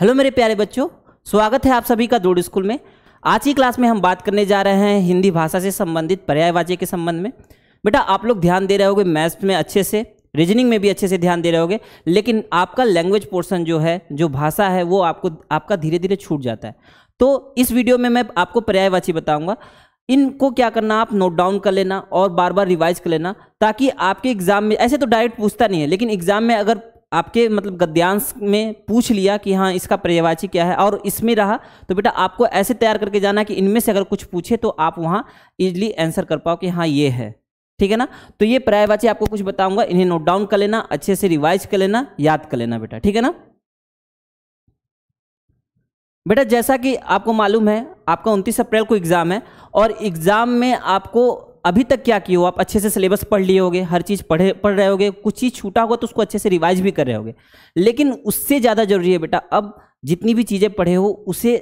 Hello मेरे प्यारे बच्चों स्वागत है आप सभी का दूर स्कूल में आज की क्लास में हम बात करने जा रहे हैं हिंदी भाषा से संबंधित पर्यायवाची के संबंध में बेटा आप लोग ध्यान दे रहे होगे मैथ्स में अच्छे से रीजनिंग में भी अच्छे से ध्यान दे रहे होगे लेकिन आपका लैंग्वेज पोर्सन जो है जो भाषा है वो आपको आपका धीरे धीरे छूट जाता है तो इस वीडियो में मैं आपको पर्यायवाची बताऊँगा इनको क्या करना आप नोट डाउन कर लेना और बार बार रिवाइज कर लेना ताकि आपके एग्जाम में ऐसे तो डायरेक्ट पूछता नहीं है लेकिन एग्जाम में अगर आपके मतलब गद्यांश में पूछ लिया कि हाँ इसका पर्यायवाची क्या है और इसमें रहा तो बेटा आपको ऐसे तैयार करके जाना कि इनमें से अगर कुछ पूछे तो आप वहाँ इजिली आंसर कर पाओ कि हाँ ये है ठीक है ना तो ये पर्यायवाची आपको कुछ बताऊंगा इन्हें नोट डाउन कर लेना अच्छे से रिवाइज कर लेना याद कर लेना बेटा ठीक है ना बेटा जैसा कि आपको मालूम है आपका उनतीस अप्रैल को एग्ज़ाम है और एग्ज़ाम में आपको अभी तक क्या किए हो आप अच्छे से सिलेबस पढ़ लिए होगे हर चीज़ पढ़े पढ़ रहे होगे कुछ चीज़ छूटा होगा तो उसको अच्छे से रिवाइज भी कर रहे होगे लेकिन उससे ज़्यादा जरूरी है बेटा अब जितनी भी चीज़ें पढ़े हो उसे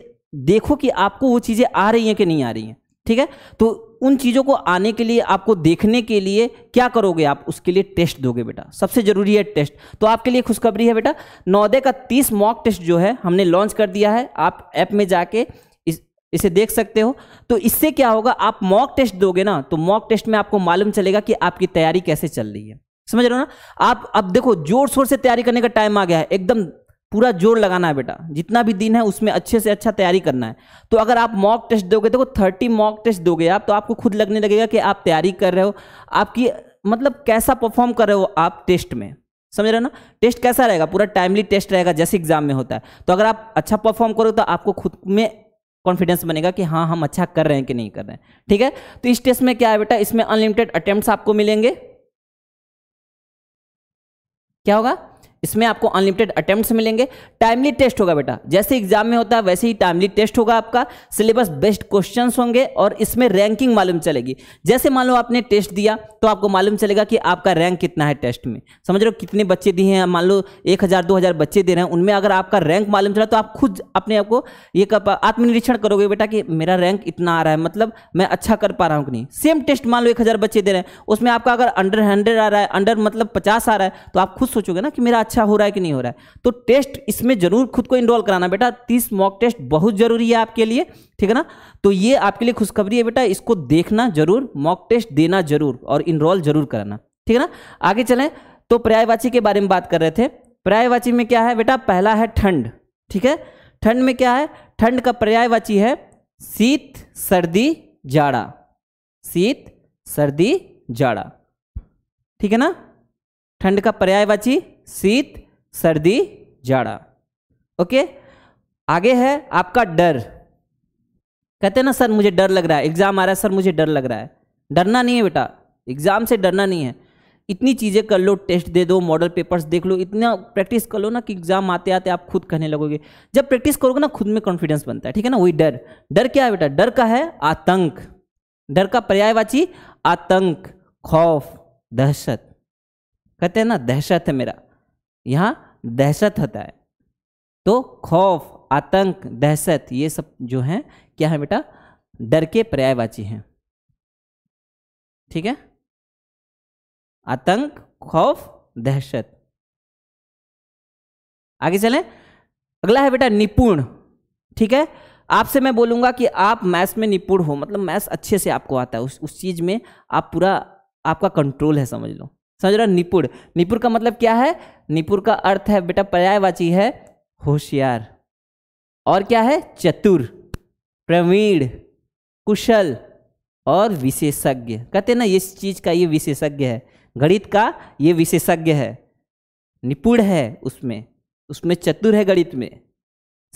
देखो कि आपको वो चीज़ें आ रही हैं कि नहीं आ रही हैं ठीक है तो उन चीज़ों को आने के लिए आपको देखने के लिए क्या करोगे आप उसके लिए टेस्ट दोगे बेटा सबसे ज़रूरी है टेस्ट तो आपके लिए खुशखबरी है बेटा नौदे का तीस मॉक टेस्ट जो है हमने लॉन्च कर दिया है आप ऐप में जाके इसे देख सकते हो तो इससे क्या होगा आप मॉक टेस्ट दोगे ना तो मॉक टेस्ट में आपको मालूम चलेगा कि आपकी तैयारी कैसे चल रही है समझ रहे हो ना आप अब देखो जोर शोर से तैयारी करने का टाइम आ गया है एकदम पूरा जोर लगाना है बेटा जितना भी दिन है उसमें अच्छे से अच्छा तैयारी करना है तो अगर आप मॉक टेस्ट दोगे देखो थर्टी मॉक टेस्ट दोगे आप तो आपको खुद लगने लगेगा कि आप तैयारी कर रहे हो आपकी मतलब कैसा परफॉर्म कर रहे हो आप टेस्ट में समझ रहे हो ना टेस्ट कैसा रहेगा पूरा टाइमली टेस्ट रहेगा जैसे एग्जाम में होता है तो अगर आप अच्छा परफॉर्म करो तो आपको खुद में कॉन्फिडेंस बनेगा कि हाँ हम अच्छा कर रहे हैं कि नहीं कर रहे हैं ठीक है तो इस टेस्ट में क्या है बेटा इसमें अनलिमिटेड अटेम्प्ट आपको मिलेंगे क्या होगा इसमें आपको अनलिमिटेड अटेम्प्ट मिलेंगे टाइमली टेस्ट होगा बेटा जैसे एग्जाम में होता है वैसे ही टाइमली टेस्ट होगा आपका सिलेबस बेस्ट क्वेश्चन होंगे और इसमें रैंकिंग मालूम चलेगी जैसे मान लो आपने टेस्ट दिया तो आपको मालूम चलेगा कि आपका रैंक कितना है टेस्ट में समझ रहे हो कितने बच्चे दिए हैं मान लो एक हज़ार दो हज़ार बच्चे दे रहे हैं उनमें अगर आपका रैंक मालूम चला तो आप खुद अपने आपको ये आत्मनिरीक्षण करोगे बेटा कि मेरा रैंक इतना आ रहा है मतलब मैं अच्छा कर पा रहा हूँ कि नहीं सेम टेस्ट मान लो एक हज़ार बच्चे दे रहे हैं उसमें आपका अगर अंडर हंड्रेड आ रहा है अंडर मतलब पचास आ रहा है तो आप खुद सोचोगे ना कि मेरा अच्छा हो रहा है कि नहीं हो रहा है तो टेस्ट इसमें जरूर खुद को इनरोल कराना बेटा तीस मॉक टेस्ट बहुत जरूरी है आपके लिए ठीक है ना तो ये आपके लिए खुशखबरी है बेटा इसको देखना जरूर मॉक टेस्ट देना जरूर और इनरोल जरूर कराना ठीक है ना आगे चलें तो पर्यायवाची के बारे में बात कर रहे थे पर्यायवाची में क्या है बेटा पहला है ठंड ठीक है ठंड में क्या है ठंड का पर्यायवाची है शीत सर्दी जाड़ा शीत सर्दी जाड़ा ठीक है ना ठंड का पर्यायवाची शीत सर्दी जाड़ा ओके आगे है आपका डर कहते हैं ना सर मुझे डर लग रहा है एग्जाम आ रहा है सर मुझे डर लग रहा है डरना नहीं है बेटा एग्जाम से डरना नहीं है इतनी चीज़ें कर लो टेस्ट दे दो मॉडल पेपर्स देख लो इतना प्रैक्टिस कर लो ना कि एग्जाम आते आते आप खुद कहने लगोगे जब प्रैक्टिस करोगे ना खुद में कॉन्फिडेंस बनता है ठीक है ना वही डर डर क्या है बेटा डर का है आतंक डर का पर्यायवाची आतंक खौफ दहशत कहते हैं ना दहशत है मेरा यहाँ दहशत होता है तो खौफ आतंक दहशत ये सब जो है क्या है बेटा डर के पर्यायवाची हैं ठीक है आतंक खौफ दहशत आगे चलें अगला है बेटा निपुण ठीक है आपसे मैं बोलूंगा कि आप मैथ्स में निपुण हो मतलब मैथ्स अच्छे से आपको आता है उस उस चीज में आप पूरा आपका कंट्रोल है समझ लो समझ रहा निपुण निपुण का मतलब क्या है निपुर का अर्थ है बेटा पर्यायवाची है होशियार और क्या है चतुर प्रवीण कुशल और विशेषज्ञ कहते ना इस चीज़ का ये विशेषज्ञ है गणित का ये विशेषज्ञ है निपुण है उसमें उसमें चतुर है गणित में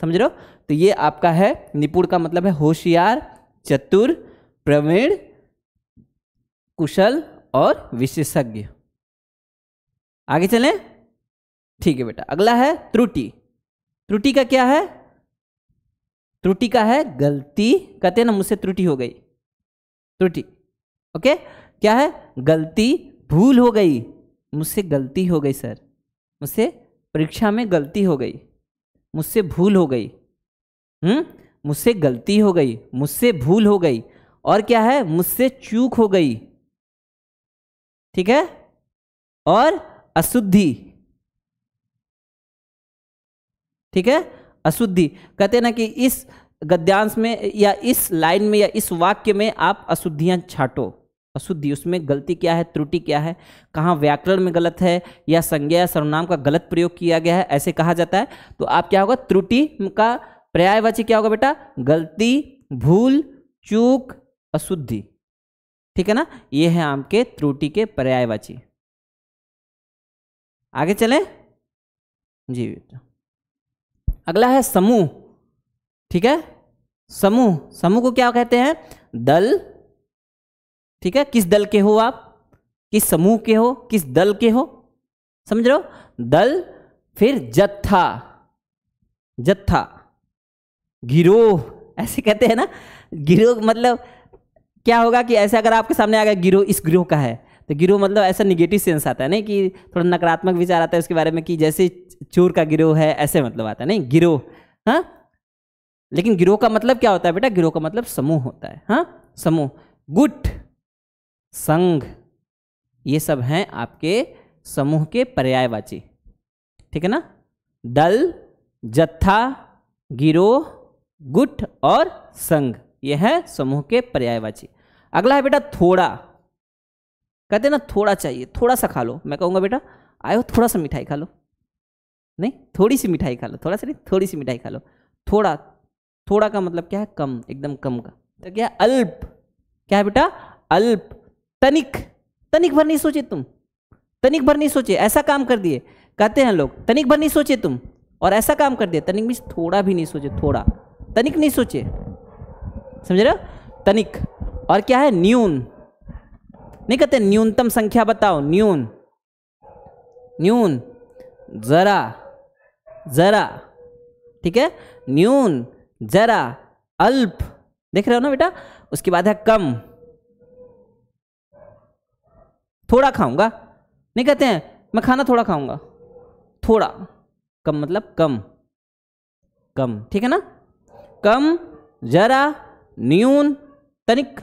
समझ रहे हो तो ये आपका है निपुण का मतलब है होशियार चतुर प्रवीण कुशल और विशेषज्ञ आगे चलें ठीक है बेटा अगला है त्रुटि त्रुटि का क्या है त्रुटि का है गलती कहते हैं ना मुझसे त्रुटि हो गई त्रुटि ओके क्या है गलती भूल हो गई मुझसे गलती हो गई सर मुझसे परीक्षा में गलती हो गई मुझसे भूल हो गई हम्म मुझसे गलती हो गई मुझसे भूल हो गई और क्या है मुझसे चूक हो गई ठीक है और अशुद्धि ठीक है अशुद्धि कहते हैं ना कि इस गद्यांश में या इस लाइन में या इस वाक्य में आप अशुद्धियां छाटो अशुद्धि उसमें गलती क्या है त्रुटि क्या है कहाँ व्याकरण में गलत है या संज्ञा या सर्वनाम का गलत प्रयोग किया गया है ऐसे कहा जाता है तो आप क्या होगा त्रुटि का पर्यायवाची क्या होगा बेटा गलती भूल चूक अशुद्धि ठीक है ना ये है आपके त्रुटि के पर्यायवाची आगे चले जी बेटा अगला है समूह ठीक है समूह समूह को क्या कहते हैं दल ठीक है किस दल के हो आप किस समूह के हो किस दल के हो समझ रहे हो दल फिर जत्था जत्था गिरोह ऐसे कहते हैं ना गिरोह मतलब क्या होगा कि ऐसे अगर आपके सामने आ गया गिरोह इस गिरोह का है तो गिरोह मतलब ऐसा निगेटिव सेंस आता है नहीं कि थोड़ा नकारात्मक विचार आता है उसके बारे में कि जैसे चोर का गिरोह है ऐसे मतलब आता है नहीं गिरोह हाँ लेकिन गिरोह का मतलब क्या होता है बेटा गिरोह का मतलब समूह होता है हाँ समूह गुट संघ ये सब हैं आपके समूह के पर्यायवाची ठीक है ना दल जत्था गिरोह गुट और संघ यह है समूह के पर्यायवाची अगला है बेटा थोड़ा कहते ना थोड़ा चाहिए थोड़ा सा खा लो मैं कहूँगा बेटा आयो थोड़ा सा मिठाई खा लो नहीं थोड़ी सी मिठाई खा लो थोड़ा सा नहीं थोड़ी सी मिठाई खा लो थोड़ा थोड़ा का मतलब क्या है कम एकदम कम का तो क्या अल्प क्या है बेटा अल्प तनिक तनिक भर नहीं सोचे तुम तनिक भर नहीं सोचे ऐसा काम कर दिए कहते हैं लोग तनिक भर नहीं सोचे तुम और ऐसा काम कर दिए तनिक मीन्स थोड़ा भी नहीं सोचे थोड़ा तनिक नहीं सोचे समझ रहे हो तनिक और क्या है न्यून नहीं कहते न्यूनतम संख्या बताओ न्यून न्यून जरा जरा ठीक है न्यून जरा अल्प देख रहे हो ना बेटा उसके बाद है कम थोड़ा खाऊंगा नहीं कहते हैं मैं खाना थोड़ा खाऊंगा थोड़ा कम मतलब कम कम ठीक है ना कम जरा न्यून तनिक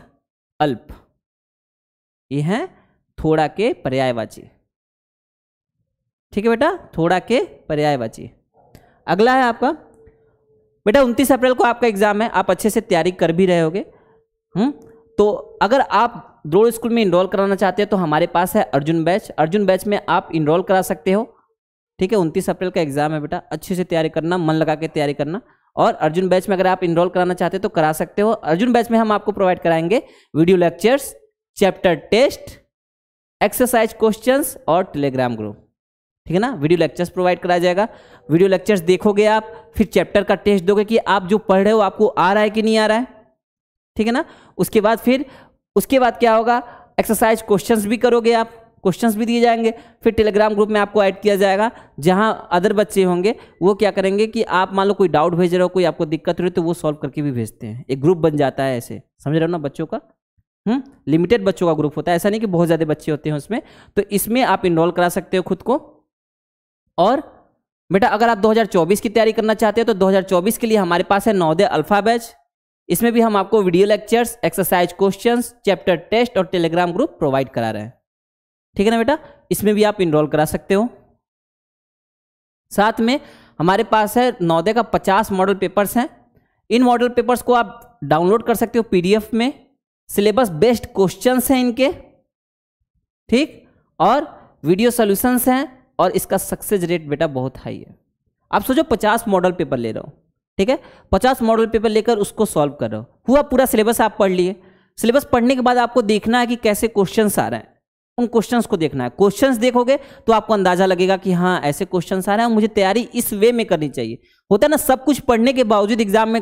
अल्प ये हैं थोड़ा के पर्यायवाची ठीक है बेटा थोड़ा के पर्यायवाची अगला है आपका बेटा 29 अप्रैल को आपका एग्जाम है आप अच्छे से तैयारी कर भी रहे होगे हम्म तो अगर आप द्रोड़ स्कूल में इनरोल कराना चाहते हैं तो हमारे पास है अर्जुन बैच अर्जुन बैच में आप इनरोल करा सकते हो ठीक है उनतीस अप्रैल का एग्जाम है बेटा अच्छे से तैयारी करना मन लगा के तैयारी करना और अर्जुन बैच में अगर आप इनरोल कराना चाहते हो तो करा सकते हो अर्जुन बैच में हम आपको प्रोवाइड कराएंगे video lectures chapter test exercise questions और टेलीग्राम ग्रुप ठीक है ना वीडियो लेक्चर्स प्रोवाइड कराया जाएगा वीडियो लेक्चर्स देखोगे आप फिर चैप्टर का टेस्ट दोगे कि आप जो पढ़ रहे हो आपको आ रहा है कि नहीं आ रहा है ठीक है ना उसके बाद फिर उसके बाद क्या होगा एक्सरसाइज क्वेश्चंस भी करोगे आप क्वेश्चंस भी दिए जाएंगे फिर टेलीग्राम ग्रुप में आपको ऐड किया जाएगा जहां अदर बच्चे होंगे वो क्या करेंगे कि आप मान लो कोई डाउट भेज रहे हो कोई आपको दिक्कत हो रही तो वो सॉल्व करके भी भेजते हैं एक ग्रुप बन जाता है ऐसे समझ रहे हो ना बच्चों का लिमिटेड हम्म? बच्चों का ग्रुप होता है ऐसा नहीं कि बहुत ज़्यादा बच्चे होते हैं उसमें तो इसमें आप इनरोल करा सकते हो खुद को और बेटा अगर आप 2024 की तैयारी करना चाहते हो तो 2024 के लिए हमारे पास है नौदे अल्फा बैच इसमें भी हम आपको video lectures exercise question chapter test और टेलीग्राम ग्रुप प्रोवाइड करा रहे हैं ठीक है ना बेटा इसमें भी आप इनरोल करा सकते हो साथ में हमारे पास है नौदे का पचास मॉडल पेपर्स हैं इन मॉडल पेपर्स को आप डाउनलोड कर सकते हो पीडीएफ में सिलेबस बेस्ड क्वेश्चंस हैं इनके ठीक और वीडियो सॉल्यूशंस हैं और इसका सक्सेस रेट बेटा बहुत हाई है आप सोचो पचास मॉडल पेपर ले रहे हो ठीक है पचास मॉडल पेपर लेकर उसको सॉल्व कर रहा हो हुआ पूरा सिलेबस आप पढ़ लिए सिलेबस पढ़ने के बाद आपको देखना है कि कैसे क्वेश्चन आ रहे हैं उन क्वेश्चन को देखना है क्वेश्चन देखोगे तो आपको अंदाजा लगेगा कि हाँ ऐसे क्वेश्चन आ रहे हैं मुझे तैयारी इस वे में करनी चाहिए होता है ना सब कुछ पढ़ने के बावजूद एग्जाम में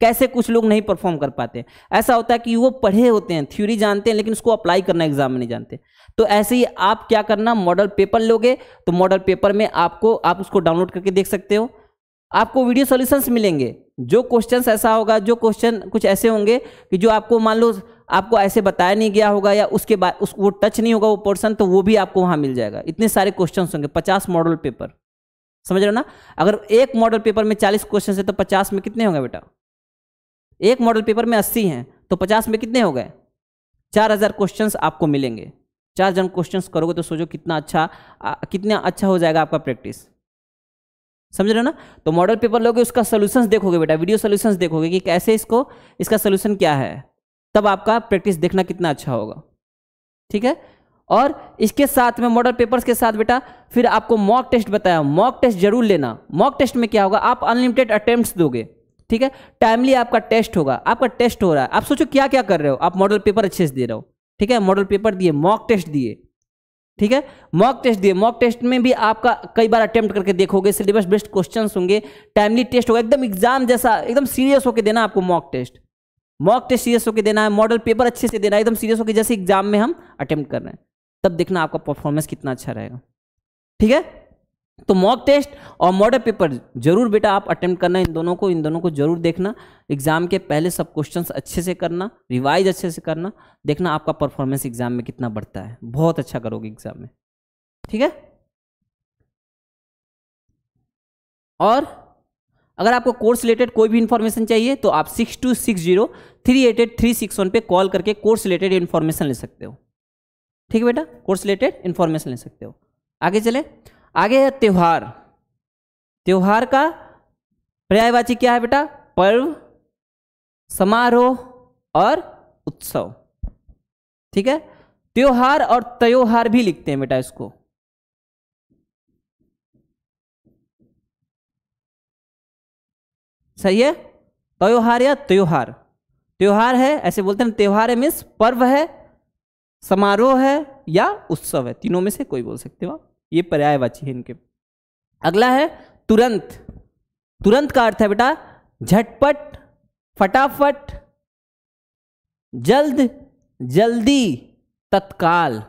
कैसे कुछ लोग नहीं परफॉर्म कर पाते ऐसा होता है कि वो पढ़े होते हैं थ्योरी जानते हैं लेकिन उसको अप्लाई करना एग्जाम में नहीं जानते तो ऐसे ही आप क्या करना मॉडल पेपर लोगे तो मॉडल पेपर में आपको आप उसको डाउनलोड करके देख सकते हो आपको वीडियो सॉल्यूशंस मिलेंगे जो क्वेश्चन ऐसा होगा जो क्वेश्चन कुछ ऐसे होंगे कि जो आपको मान लो आपको ऐसे बताया नहीं गया होगा या उसके बाद उस वो टच नहीं होगा वो पोर्सन तो वो भी आपको वहाँ मिल जाएगा इतने सारे क्वेश्चन होंगे पचास मॉडल पेपर समझ रहे हो ना अगर एक मॉडल पेपर में चालीस क्वेश्चन है तो पचास में कितने होंगे बेटा एक मॉडल पेपर में अस्सी हैं तो पचास में कितने हो गए चार हज़ार क्वेश्चन आपको मिलेंगे चार जन क्वेश्चन करोगे तो सोचो कितना अच्छा आ, कितना अच्छा हो जाएगा आपका प्रैक्टिस समझ रहे हो ना तो मॉडल पेपर लोगे उसका सोल्यूशन देखोगे बेटा वीडियो सोल्यूशन देखोगे कि कैसे इसको इसका सोल्यूशन क्या है तब आपका प्रैक्टिस देखना कितना अच्छा होगा ठीक है और इसके साथ में मॉडल पेपर्स के साथ बेटा फिर आपको मॉक टेस्ट बताया मॉक टेस्ट जरूर लेना मॉक टेस्ट में क्या होगा आप अनलिमिटेड अटेम्प्ट दोगे ठीक है टाइमली आपका टेस्ट होगा आपका टेस्ट हो रहा है आप सोचो क्या क्या कर रहे हो आप मॉडल पेपर अच्छे से दे रहे हो ठीक है मॉडल पेपर दिए मॉक टेस्ट दिए ठीक है मॉक टेस्ट दिए मॉक टेस्ट में भी आपका कई बार अटेम्प्ट करके देखोगे सिलेबस बेस्ड क्वेश्चन होंगे टाइमली टेस्ट होगा एकदम एग्जाम जैसा एकदम सीरियस होकर देना आपको mock test mock test serious होकर देना है मॉडल पेपर अच्छे से देना है एकदम सीरियस होकर जैसे एग्जाम में हम अटेम्प्ट कर रहे हैं तब देखना आपका परफॉर्मेंस कितना अच्छा रहेगा ठीक है तो मॉक टेस्ट और मॉडल पेपर जरूर बेटा आप अटेम्प्ट करना इन दोनों को इन दोनों को जरूर देखना एग्जाम के पहले सब क्वेश्चंस अच्छे से करना रिवाइज अच्छे से करना देखना आपका परफॉर्मेंस एग्जाम में कितना बढ़ता है बहुत अच्छा करोगे एग्जाम में ठीक है और अगर आपको कोर्स रिलेटेड कोई भी इन्फॉर्मेशन चाहिए तो आप six two six zero three eight eight three six one पर कॉल करके कोर्स रिलेटेड इन्फॉर्मेशन ले सकते हो ठीक है बेटा कोर्स रिलेटेड इन्फॉर्मेशन ले सकते हो आगे चले आगे है त्यौहार त्यौहार का पर्यायवाची क्या है बेटा पर्व समारोह और उत्सव ठीक है त्योहार और त्योहार भी लिखते हैं बेटा इसको सही है त्योहार या त्योहार त्योहार है ऐसे बोलते हैं त्योहार है मीन्स पर्व है समारोह है या उत्सव है तीनों में से कोई बोल सकते हो आप ये पर्यायवाची है इनके अगला है तुरंत तुरंत का अर्थ है बेटा झटपट फटाफट जल्द जल्दी तत्काल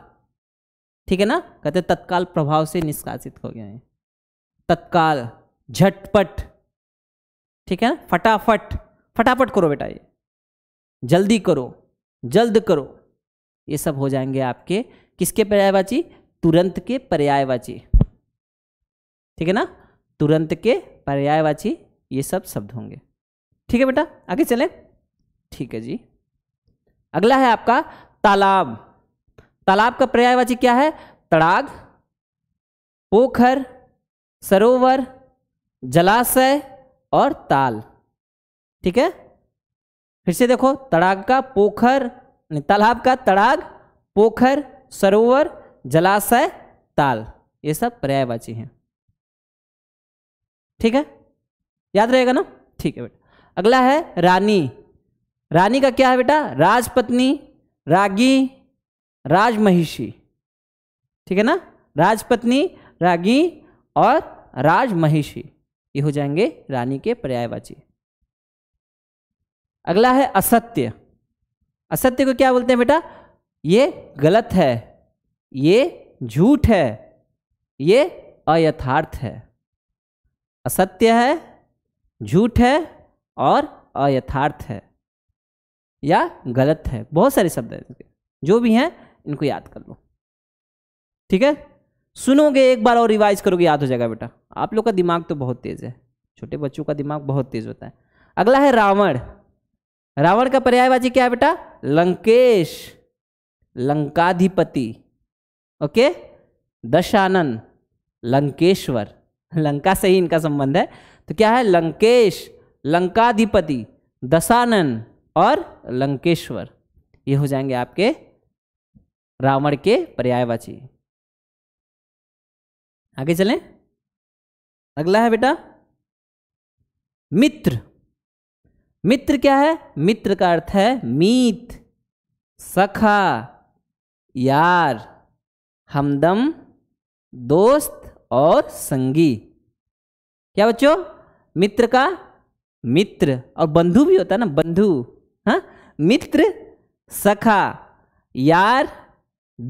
ठीक है ना कहते तत्काल प्रभाव से निष्कासित हो गया है तत्काल झटपट ठीक है ना फटाफट फटाफट करो बेटा ये जल्दी करो जल्द करो ये सब हो जाएंगे आपके किसके पर्यायवाची तुरंत के पर्यायवाची ठीक है ना तुरंत के पर्यायवाची ये सब शब्द होंगे ठीक है बेटा आगे चले ठीक है जी अगला है आपका तालाब तालाब का पर्यायवाची क्या है तड़ाग पोखर सरोवर जलाशय और ताल ठीक है फिर से देखो तड़ाग का पोखर तालाब का तड़ाग पोखर सरोवर जलाशय ताल ये सब पर्यायवाची हैं ठीक है याद रहेगा ना ठीक है बेटा अगला है रानी रानी का क्या है बेटा राजपत्नी रागी राजमहिषी ठीक है ना राजपत्नी रागी और राजमहिषी ये हो जाएंगे रानी के पर्यायवाची अगला है असत्य असत्य को क्या बोलते हैं बेटा ये गलत है ये झूठ है ये अयथार्थ है असत्य है झूठ है और अयथार्थ है या गलत है बहुत सारे शब्द हैं जो भी हैं इनको याद कर लो ठीक है सुनोगे एक बार और रिवाइज करोगे याद हो जाएगा बेटा आप लोग का दिमाग तो बहुत तेज़ है छोटे बच्चों का दिमाग बहुत तेज़ होता है अगला है रावण रावण का पर्यायवाची क्या है बेटा लंकेश लंकाधिपति ओके दशानन लंकेश्वर लंका से ही इनका संबंध है तो क्या है लंकेश लंकाधिपति दशानन और लंकेश्वर ये हो जाएंगे आपके रावण के पर्यायवाची आगे चलें अगला है बेटा मित्र मित्र क्या है मित्र का अर्थ है मीत सखा यार हमदम दोस्त और संगी क्या बच्चों मित्र का मित्र और बंधु भी होता है ना बंधु हाँ मित्र सखा यार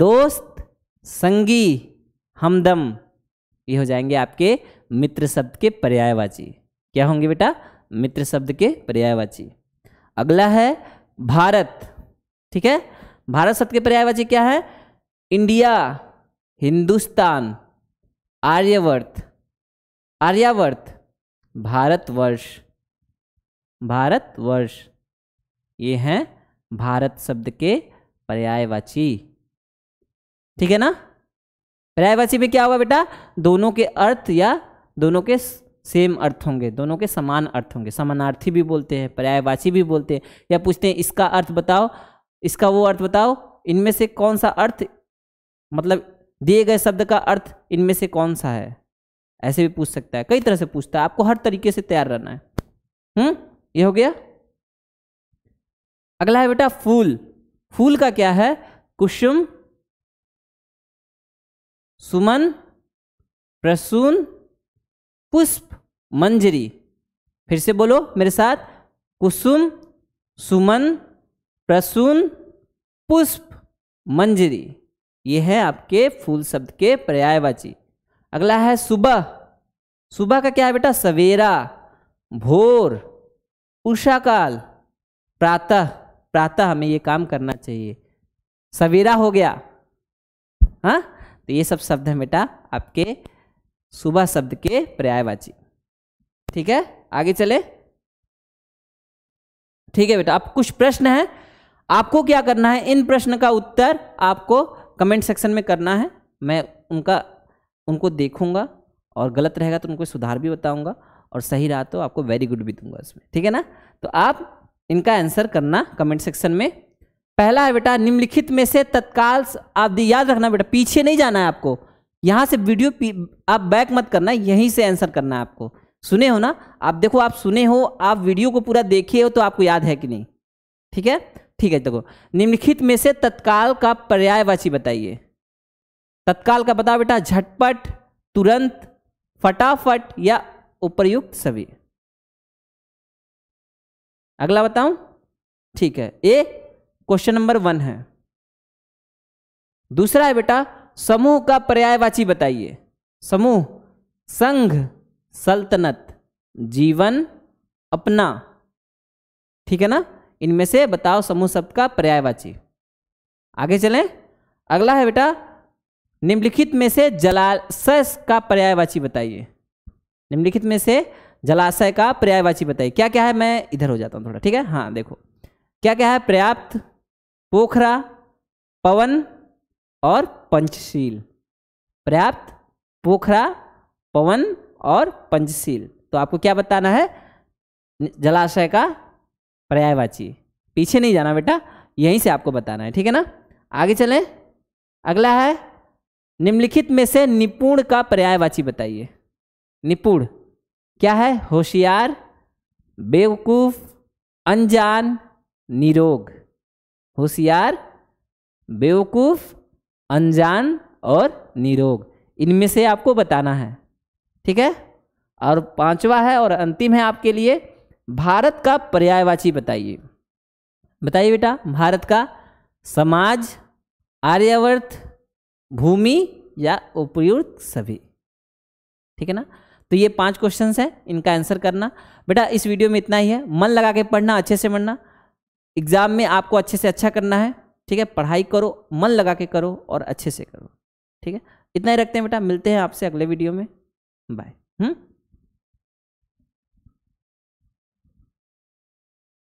दोस्त संगी हमदम ये हो जाएंगे आपके मित्र शब्द के पर्यायवाची क्या होंगे बेटा मित्र शब्द के पर्यायवाची अगला है भारत ठीक है भारत शब्द के पर्यायवाची क्या है इंडिया हिंदुस्तान आर्यवर्त आर्यावर्त भारतवर्ष भारतवर्ष ये हैं भारत शब्द के पर्यायवाची ठीक है ना पर्यायवाची में क्या होगा बेटा दोनों के अर्थ या दोनों के सेम अर्थ होंगे दोनों के समान अर्थ होंगे समानार्थी भी बोलते हैं पर्यायवाची भी बोलते हैं या पूछते हैं इसका अर्थ बताओ इसका वो अर्थ बताओ इनमें से कौन सा अर्थ मतलब दिए गए शब्द का अर्थ इनमें से कौन सा है ऐसे भी पूछ सकता है कई तरह से पूछता है आपको हर तरीके से तैयार रहना है हम्म ये हो गया अगला है बेटा फूल फूल का क्या है कुसुम सुमन प्रसून पुष्प मंजरी फिर से बोलो मेरे साथ कुसुम सुमन प्रसून पुष्प मंजरी ये है आपके फूल शब्द के पर्यायवाची अगला है सुबह सुबह का क्या है बेटा सवेरा भोर उषाकाल प्रातः प्रातः हमें ये काम करना चाहिए सवेरा हो गया हा? तो ये सब शब्द है बेटा आपके सुबह शब्द के पर्यायवाची ठीक है आगे चले ठीक है बेटा अब कुछ प्रश्न है आपको क्या करना है इन प्रश्न का उत्तर आपको कमेंट सेक्शन में करना है मैं उनका उनको देखूंगा और गलत रहेगा तो उनको सुधार भी बताऊंगा और सही रहा तो आपको वेरी गुड भी दूंगा इसमें ठीक है ना तो आप इनका आंसर करना कमेंट सेक्शन में पहला है बेटा निम्नलिखित में से तत्काल आप याद रखना बेटा पीछे नहीं जाना है आपको यहाँ से वीडियो आप बैक मत करना यहीं से आंसर करना है आपको सुने हो ना आप देखो आप सुने हो आप वीडियो को पूरा देखे हो तो आपको याद है कि नहीं ठीक है ठीक है देखो निम्नलिखित में से तत्काल का पर्यायवाची बताइए तत्काल का बताओ बेटा झटपट तुरंत फटाफट या उपयुक्त सभी अगला बताऊं ठीक है ये क्वेश्चन नंबर वन है दूसरा है बेटा समूह का पर्यायवाची बताइए समूह संघ सल्तनत जीवन अपना ठीक है ना इनमें से बताओ समूह शब्द का पर्यायवाची आगे चलें अगला है बेटा निम्नलिखित में से जलाशय का पर्यायवाची बताइए निम्नलिखित में से जलाशय का पर्यायवाची बताइए क्या क्या है मैं इधर हो जाता हूँ थोड़ा ठीक है हाँ देखो क्या क्या है पर्याप्त पोखरा पवन और पंचशील पर्याप्त पोखरा पवन और पंचशील तो आपको क्या बताना है जलाशय का पर्यायवाची पीछे नहीं जाना बेटा यहीं से आपको बताना है ठीक है ना आगे चलें अगला है निम्नलिखित में से निपुण का पर्यायवाची बताइए निपुण क्या है होशियार बेवकूफ अनजान निरोग होशियार बेवकूफ अनजान और निरोग इनमें से आपको बताना है ठीक है और पांचवा है और अंतिम है आपके लिए भारत का पर्यायवाची बताइए बताइए बेटा भारत का समाज आर्यावर्त भूमि या उपयुक्त सभी ठीक है ना तो ये पांच क्वेश्चंस हैं इनका आंसर करना बेटा इस वीडियो में इतना ही है मन लगा के पढ़ना अच्छे से पढ़ना एग्जाम में आपको अच्छे से अच्छा करना है ठीक है पढ़ाई करो मन लगा के करो और अच्छे से करो ठीक है इतना ही रखते हैं बेटा मिलते हैं आपसे अगले वीडियो में बाय हम्म